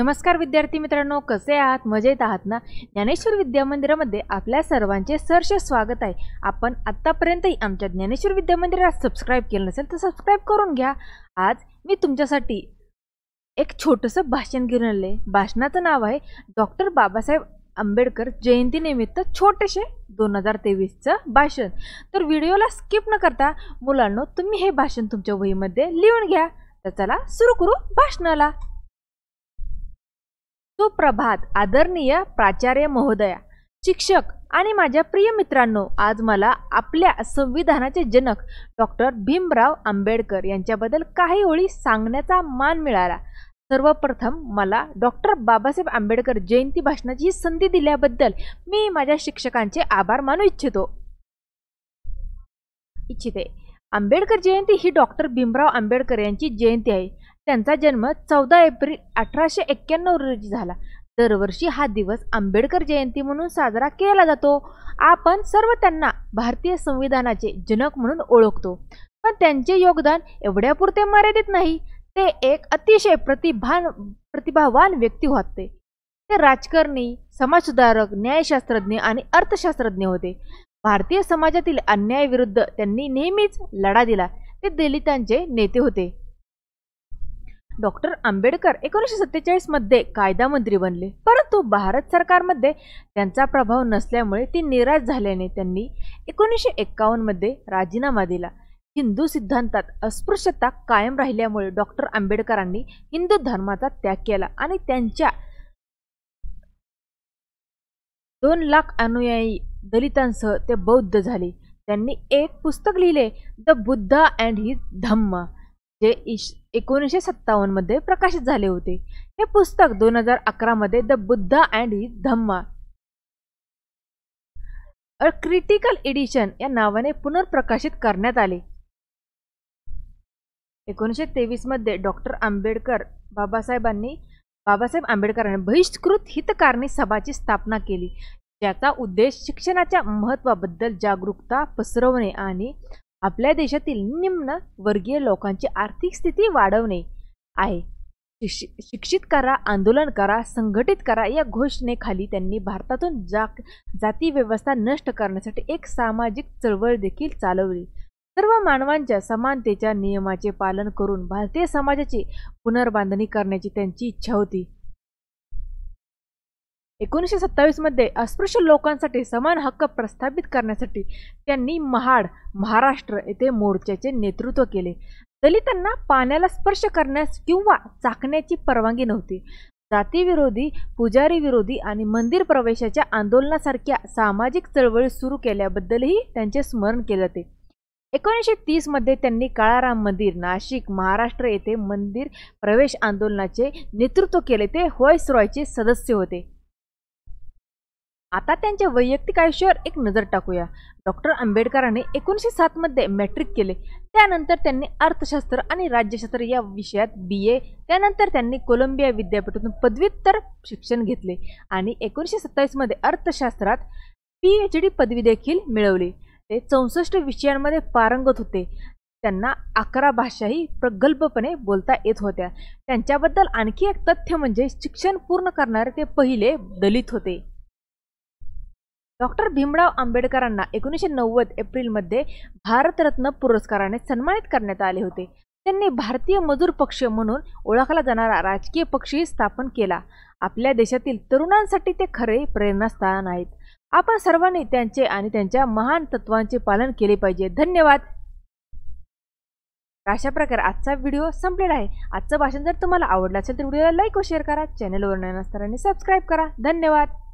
नमस्कार विद्यार्थी मित्रांनो कसे आहात मजेत आहात ना ज्ञानेश्वर विद्यामंदिरामध्ये आपल्या सर्वांचे सरसे स्वागत आहे आपण आत्तापर्यंतही आमच्या ज्ञानेश्वर विद्यामंदिरात सबस्क्राईब केलं नसेल तर सबस्क्राईब करून घ्या आज मी तुमच्यासाठी एक छोटंसं भाषण घेऊन आले भाषणाचं नाव आहे डॉक्टर बाबासाहेब आंबेडकर जयंतीनिमित्त छोटेसे दोन हजार तेवीसचं भाषण तर व्हिडिओला स्किप न करता मुलांनो तुम्ही हे भाषण तुमच्या वहीमध्ये लिहून घ्या तर चला सुरू करू भाषणाला सुप्रभात आदरणीय प्राचार्य महोदया शिक्षक आणि माझ्या प्रिय मित्रांनो आज मला आपल्या संविधानाचे जनक डॉक्टर भीमराव आंबेडकर यांच्याबद्दल काही ओळी सांगण्याचा मान मिळाला सर्वप्रथम मला डॉक्टर बाबासाहेब आंबेडकर जयंती भाषणाची ही संधी दिल्याबद्दल मी माझ्या शिक्षकांचे आभार मानू इच्छितो इच्छिते आंबेडकर जयंती ही डॉक्टर भीमराव आंबेडकर यांची जयंती आहे त्यांचा जन्म चौदा एप्रिल अठराशे एक्क्याण्णव रोजी झाला दरवर्षी हा दिवस आंबेडकर जयंती म्हणून साजरा केला जातो आपण सर्व त्यांना भारतीय संविधानाचे जनक म्हणून ओळखतो पण त्यांचे योगदान एवढ्यापुरते मर्यादित नाही ते एक अतिशय प्रतिभान प्रतिभावान व्यक्ती होते ते राजकारणी समाजसुधारक न्यायशास्त्रज्ञ आणि अर्थशास्त्रज्ञ होते भारतीय समाजातील अन्यायाविरुद्ध त्यांनी नेहमीच लढा दिला ते दलितांचे नेते होते डॉक्टर आंबेडकर एकोणीसशे सत्तेचाळीसमध्ये कायदा मंत्री बनले परंतु भारत सरकारमध्ये त्यांचा प्रभाव नसल्यामुळे ती निराश झाल्याने त्यांनी एकोणीसशे मध्ये राजीनामा दिला हिंदू सिद्धांतात अस्पृश्यता कायम राहिल्यामुळे डॉक्टर आंबेडकरांनी हिंदू धर्माचा त्याग केला आणि त्यांच्या दोन लाख अनुयायी दलितांसह ते बौद्ध झाले त्यांनी एक पुस्तक लिहिले the Buddha and his Dhamma जे इश एकोणीसशे सत्तावन्नमध्ये प्रकाशित झाले होते हे पुस्तक दोन हजार अकरामध्ये the Buddha and his Dhamma a critical edition या नावाने पुनर्प्रकाशित करण्यात आले एकोणीसशे तेवीसमध्ये डॉक्टर आंबेडकर बाबासाहेबांनी बाबासाहेब आंबेडकरांनी बहिष्कृत हितकारणी सभाची स्थापना केली ज्याचा उद्देश शिक्षणाच्या महत्त्वाबद्दल जागरूकता पसरवणे आणि आपल्या देशातील निम्न वर्गीय लोकांची आर्थिक स्थिती वाढवणे आहे शिक्षित करा आंदोलन करा संघटित करा या घोषणेखाली त्यांनी भारतातून जा जाती व्यवस्था नष्ट करण्यासाठी एक सामाजिक चळवळ देखील चालवली सर्व मानवांच्या समानतेच्या नियमाचे पालन करून भारतीय समाजाची पुनर्बांधणी करण्याची त्यांची इच्छा होती एकोणीसशे सत्तावीसमध्ये अस्पृश्य लोकांसाठी समान हक्क प्रस्थापित करण्यासाठी त्यांनी महाड महाराष्ट्र येथे मोर्चाचे नेतृत्व केले दलितांना पाण्याला स्पर्श करण्यास किंवा चाकण्याची परवानगी नव्हती जातीविरोधी पुजारी विरोधी आणि मंदिर प्रवेशाच्या आंदोलनासारख्या सामाजिक चळवळी सुरू केल्याबद्दलही त्यांचे स्मरण केले जाते एकोणीसशे तीसमध्ये त्यांनी काळाराम मंदिर नाशिक महाराष्ट्र येथे मंदिर प्रवेश आंदोलनाचे नेतृत्व केले ते रॉयचे सदस्य होते आता त्यांच्या वैयक्तिक आयुष्यावर एक नजर टाकूया डॉक्टर आंबेडकरांनी एकोणीसशे सातमध्ये मॅट्रिक केले त्यानंतर त्यांनी अर्थशास्त्र आणि राज्यशास्त्र या विषयात बी ए त्यानंतर त्यांनी कोलंबिया विद्यापीठातून पदव्युत्तर शिक्षण घेतले आणि एकोणीसशे सत्तावीसमध्ये अर्थशास्त्रात पी एच डी पदवी देखील मिळवली ते चौसष्ट विषयांमध्ये पारंगत होते त्यांना अकरा भाषाही प्रगल्भपणे बोलता येत होत्या त्यांच्याबद्दल आणखी एक तथ्य म्हणजे शिक्षण पूर्ण करणारे ते पहिले दलित होते डॉक्टर भीमराव आंबेडकरांना एकोणीसशे नव्वद एप्रिलमध्ये भारतरत्न पुरस्काराने सन्मानित करण्यात आले होते त्यांनी भारतीय मजूर पक्ष म्हणून ओळखला जाणारा राजकीय पक्षही स्थापन केला आपल्या देशातील तरुणांसाठी ते खरे प्रेरणास्थान आहेत आपण सर्वांनी त्यांचे आणि त्यांच्या महान तत्वांचे पालन केले पाहिजे धन्यवाद अशा प्रकारे आजचा व्हिडिओ संपलेला आहे आजचं भाषण जर तुम्हाला आवडलं असेल तर व्हिडिओला लाईक व शेअर करा चॅनलवर नसताना सबस्क्राईब करा धन्यवाद